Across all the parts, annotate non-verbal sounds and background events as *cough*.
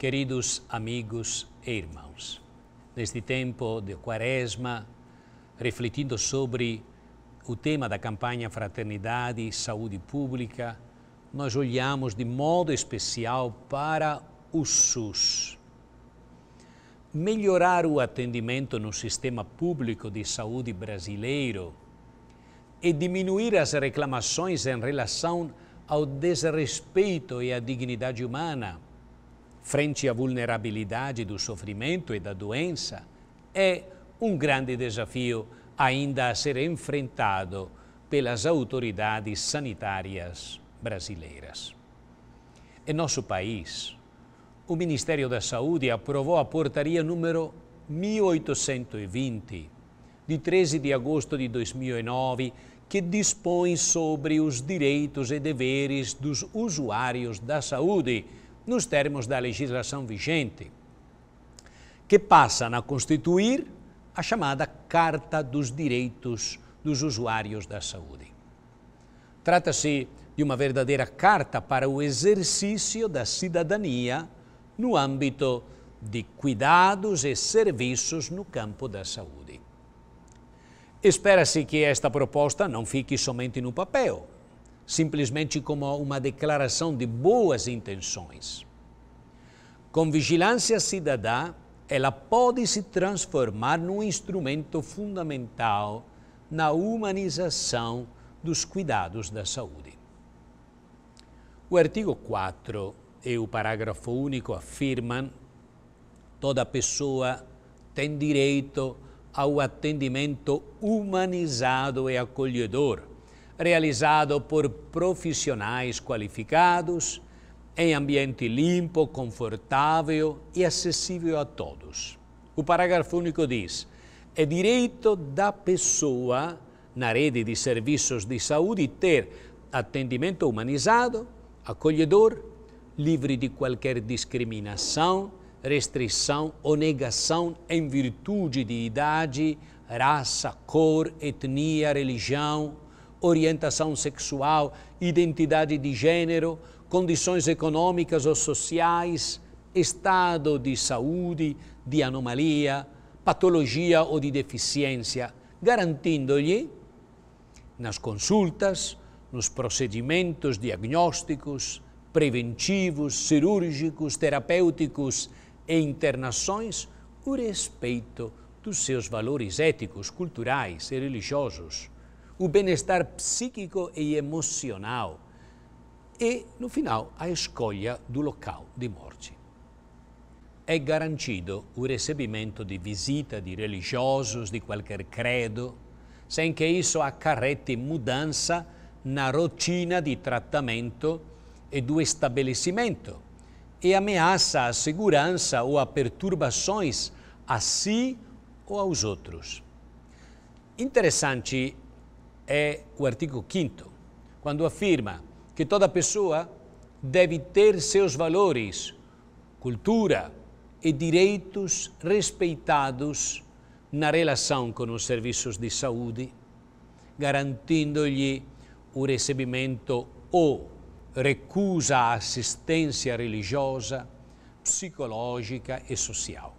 Queridos amigos e irmãos, neste tempo de Quaresma, refletindo sobre o tema da campanha Fraternidade e Saúde Pública, nós olhamos de modo especial para o SUS. Melhorar o atendimento no sistema público de saúde brasileiro e diminuir as reclamações em relação ao desrespeito e à dignidade humana frente à vulnerabilidade do sofrimento e da doença, é um grande desafio ainda a ser enfrentado pelas autoridades sanitárias brasileiras. Em nosso país, o Ministério da Saúde aprovou a portaria número 1820, de 13 de agosto de 2009, que dispõe sobre os direitos e deveres dos usuários da saúde nos termos da legislação vigente, que passam a constituir a chamada Carta dos Direitos dos Usuários da Saúde. Trata-se de uma verdadeira carta para o exercício da cidadania no âmbito de cuidados e serviços no campo da saúde. Espera-se que esta proposta não fique somente no papel, simplesmente como uma declaração de boas intenções. Com vigilância cidadã, ela pode se transformar num instrumento fundamental na humanização dos cuidados da saúde. O artigo 4 e o parágrafo único afirmam: toda pessoa tem direito ao atendimento humanizado e acolhedor realizado por profissionais qualificados, em ambiente limpo, confortável e acessível a todos. O parágrafo único diz: é direito da pessoa na rede de serviços de saúde ter atendimento humanizado, acolhedor, livre de qualquer discriminação, restrição ou negação em virtude de idade, raça, cor, etnia, religião, orientação sexual, identidade de gênero, condições econômicas ou sociais, estado de saúde, de anomalia, patologia ou de deficiência, garantindo-lhe, nas consultas, nos procedimentos diagnósticos, preventivos, cirúrgicos, terapêuticos e internações, o respeito dos seus valores éticos, culturais e religiosos o bem-estar psíquico e emocional e, no final, a escolha do local de morte. é garantido o recebimento de visita de religiosos de qualquer credo, sem que isso acarrete mudança na rotina de tratamento e do estabelecimento e ameaça a segurança ou a perturbações a si ou aos outros. Interessante é o artigo 5 quando afirma que toda pessoa deve ter seus valores, cultura e direitos respeitados na relação com os serviços de saúde, garantindo-lhe o recebimento ou recusa à assistência religiosa, psicológica e social.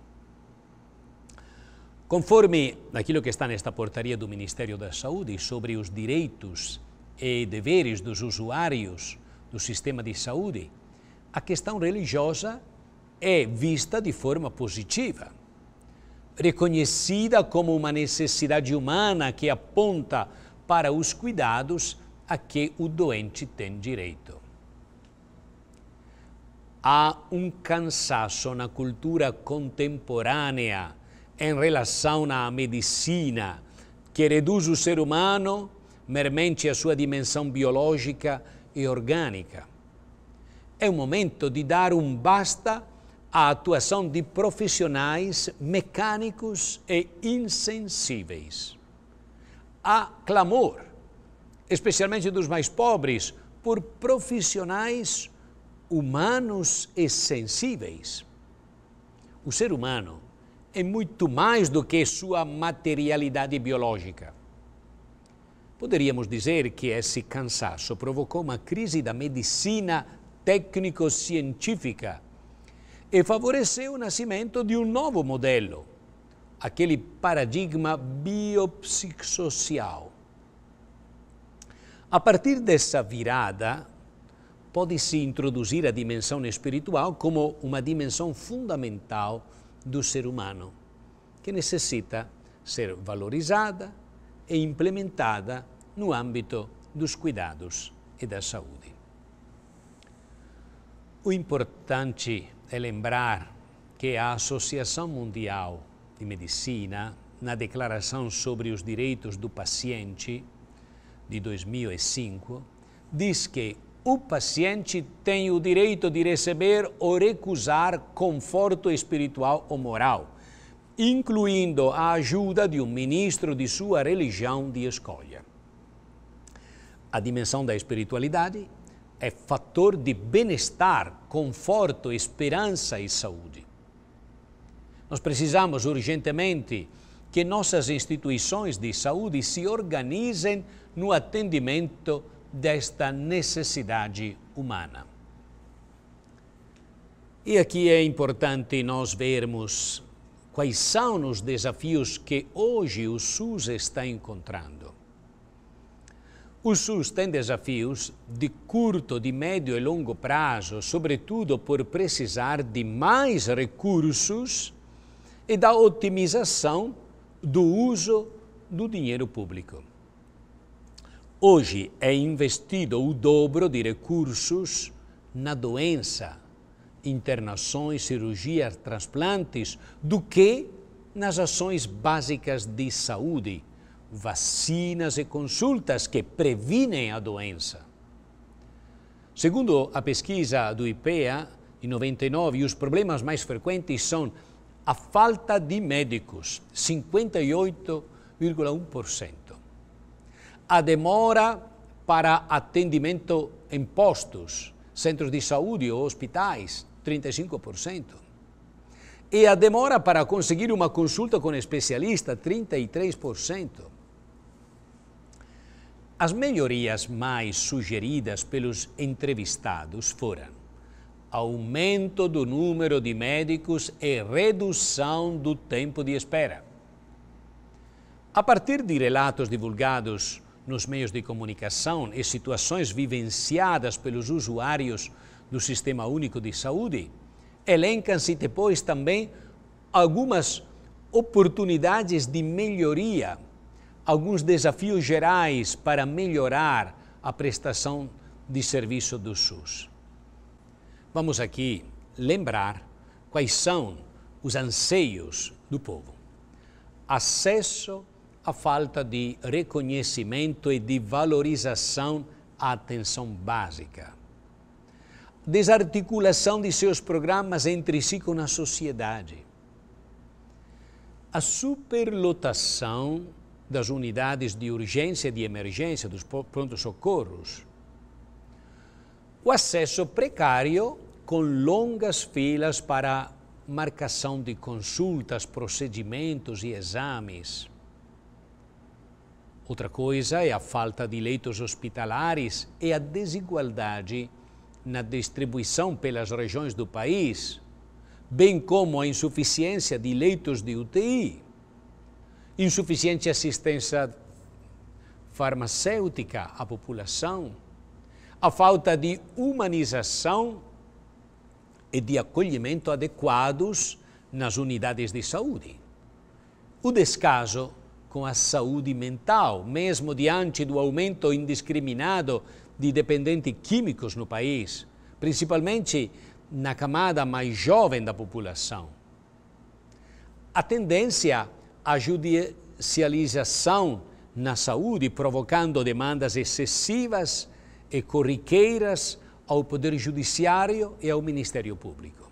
Conforme aquilo que está nesta portaria do Ministério da Saúde sobre os direitos e deveres dos usuários do sistema de saúde, a questão religiosa é vista de forma positiva, reconhecida como uma necessidade humana que aponta para os cuidados a que o doente tem direito. Há um cansaço na cultura contemporânea em relação à medicina que reduz o ser humano mermente à sua dimensão biológica e orgânica. É o momento de dar um basta à atuação de profissionais mecânicos e insensíveis. Há clamor, especialmente dos mais pobres, por profissionais humanos e sensíveis. O ser humano é muito mais do que sua materialidade biológica. Poderíamos dizer que esse cansaço provocou uma crise da medicina técnico-científica e favoreceu o nascimento de um novo modelo, aquele paradigma biopsicossocial. A partir dessa virada, pode-se introduzir a dimensão espiritual como uma dimensão fundamental do ser humano, que necessita ser valorizada e implementada no âmbito dos cuidados e da saúde. O importante é lembrar que a Associação Mundial de Medicina, na Declaração sobre os Direitos do Paciente de 2005, diz que o paciente tem o direito de receber ou recusar conforto espiritual ou moral, incluindo a ajuda de um ministro de sua religião de escolha. A dimensão da espiritualidade é fator de bem-estar, conforto, esperança e saúde. Nós precisamos urgentemente que nossas instituições de saúde se organizem no atendimento desta necessidade humana. E aqui é importante nós vermos quais são os desafios que hoje o SUS está encontrando. O SUS tem desafios de curto, de médio e longo prazo, sobretudo por precisar de mais recursos e da otimização do uso do dinheiro público. Hoje é investido o dobro de recursos na doença, internações, cirurgias, transplantes, do que nas ações básicas de saúde, vacinas e consultas que previnem a doença. Segundo a pesquisa do IPEA, em 99, os problemas mais frequentes são a falta de médicos, 58,1% a demora para atendimento em postos, centros de saúde ou hospitais, 35%. E a demora para conseguir uma consulta com especialista, 33%. As melhorias mais sugeridas pelos entrevistados foram aumento do número de médicos e redução do tempo de espera. A partir de relatos divulgados nos meios de comunicação e situações vivenciadas pelos usuários do Sistema Único de Saúde, elencam-se depois também algumas oportunidades de melhoria, alguns desafios gerais para melhorar a prestação de serviço do SUS. Vamos aqui lembrar quais são os anseios do povo: acesso a falta de reconhecimento e de valorização à atenção básica. Desarticulação de seus programas entre si com a sociedade. A superlotação das unidades de urgência e de emergência, dos prontos-socorros. O acesso precário com longas filas para marcação de consultas, procedimentos e exames Outra coisa é a falta de leitos hospitalares e a desigualdade na distribuição pelas regiões do país, bem como a insuficiência de leitos de UTI, insuficiente assistência farmacêutica à população, a falta de humanização e de acolhimento adequados nas unidades de saúde. O descaso com a saúde mental, mesmo diante do aumento indiscriminado de dependentes químicos no país, principalmente na camada mais jovem da população. A tendência à judicialização na saúde, provocando demandas excessivas e corriqueiras ao Poder Judiciário e ao Ministério Público.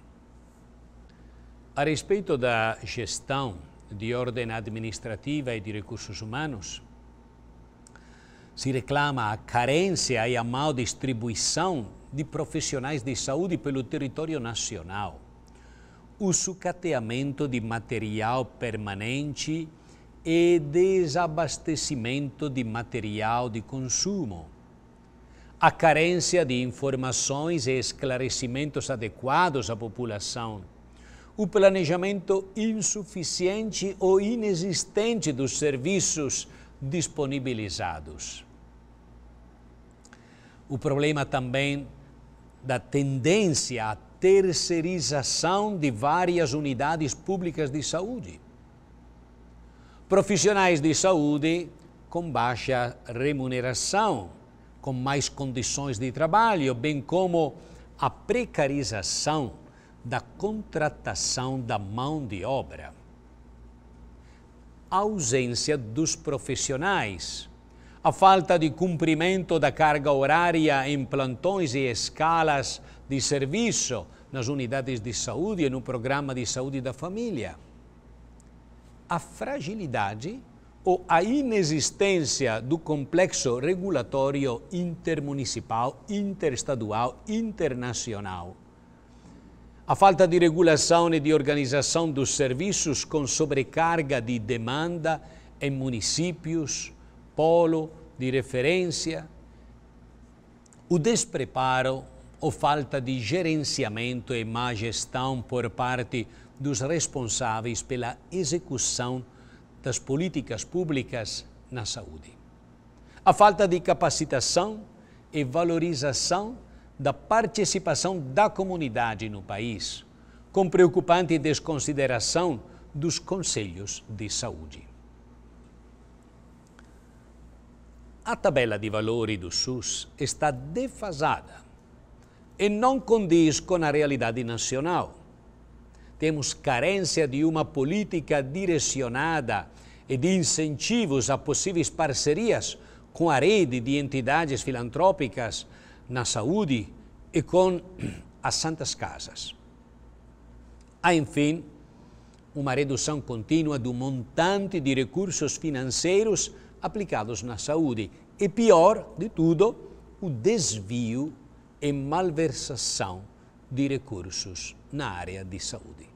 A respeito da gestão de ordem administrativa e de recursos humanos. Se reclama a carência e a mal distribuição de profissionais de saúde pelo território nacional, o sucateamento de material permanente e desabastecimento de material de consumo, a carência de informações e esclarecimentos adequados à população o planejamento insuficiente ou inexistente dos serviços disponibilizados. O problema também da tendência à terceirização de várias unidades públicas de saúde. Profissionais de saúde com baixa remuneração, com mais condições de trabalho, bem como a precarização da contratação da mão de obra, a ausência dos profissionais, a falta de cumprimento da carga horária em plantões e escalas de serviço nas unidades de saúde e no programa de saúde da família, a fragilidade ou a inexistência do complexo regulatório intermunicipal, interestadual, internacional a falta de regulação e de organização dos serviços com sobrecarga de demanda em municípios, polo de referência, o despreparo ou falta de gerenciamento e má gestão por parte dos responsáveis pela execução das políticas públicas na saúde. A falta de capacitação e valorização da participação da comunidade no país, com preocupante desconsideração dos conselhos de saúde. A tabela de valores do SUS está defasada e não condiz com a realidade nacional. Temos carência de uma política direcionada e de incentivos a possíveis parcerias com a rede de entidades filantrópicas na saúde e com *clears throat* as santas casas. Há, enfim, uma redução contínua do montante de recursos financeiros aplicados na saúde e, pior de tudo, o desvio e malversação de recursos na área de saúde.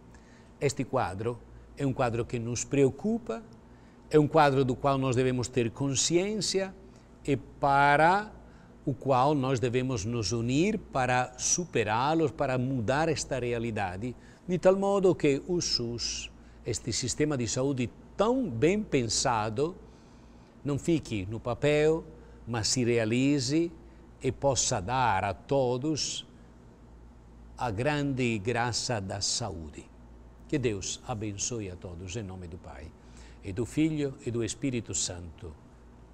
Este quadro é um quadro que nos preocupa, é um quadro do qual nós devemos ter consciência e para o qual nós devemos nos unir para superá-los, para mudar esta realidade, de tal modo que o SUS, este sistema de saúde tão bem pensado, não fique no papel, mas se realize e possa dar a todos a grande graça da saúde. Que Deus abençoe a todos, em nome do Pai, e do Filho e do Espírito Santo.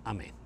Amém.